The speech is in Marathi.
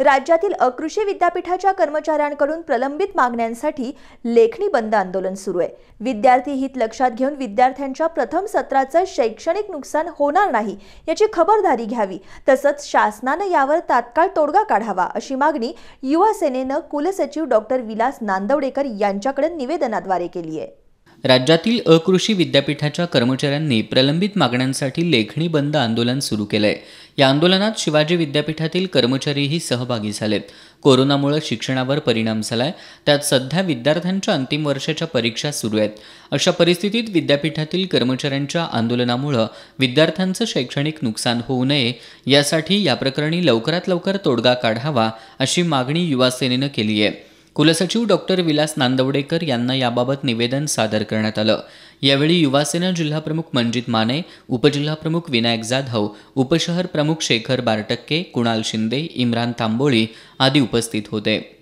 राज्यातील अकृषी विद्यापीठाच्या कर्मचाऱ्यांकडून प्रलंबित मागण्यांसाठी लेखणी बंद आंदोलन सुरू आहे विद्यार्थी हित लक्षात घेऊन विद्यार्थ्यांच्या प्रथम सत्राचं शैक्षणिक नुकसान होणार नाही याची खबरदारी घ्यावी तसंच शासनानं यावर तात्काळ तोडगा काढावा अशी मागणी युवा सेनेनं कुलसचिव डॉक्टर विलास नांदवडेकर यांच्याकडे निवेदनाद्वारे केली आहे राज्यातील अकृषी विद्यापीठाच्या कर्मचाऱ्यांनी प्रलंबित मागण्यांसाठी लेखणी बंद आंदोलन सुरू केलं आहे या आंदोलनात शिवाजी विद्यापीठातील कर्मचारीही सहभागी झालेत कोरोनामुळे शिक्षणावर परिणाम झालाय त्यात सध्या विद्यार्थ्यांच्या अंतिम वर्षाच्या परीक्षा सुरू आहेत अशा परिस्थितीत विद्यापीठातील कर्मचाऱ्यांच्या आंदोलनामुळं विद्यार्थ्यांचं शैक्षणिक नुकसान होऊ नये यासाठी या प्रकरणी लवकरात लवकर तोडगा काढावा अशी मागणी युवासेनेनं केली आहे कुलसचिव डॉक्टर विलास नांदवडेकर यांना याबाबत निवेदन सादर करण्यात आलं यावेळी युवासेना जिल्हाप्रमुख मंजित माने उपजिल्हाप्रमुख विनायक जाधव उपशहर प्रमुख शेखर बारटक्के कुणाल शिंदे इम्रान तांबोळी आदी उपस्थित होते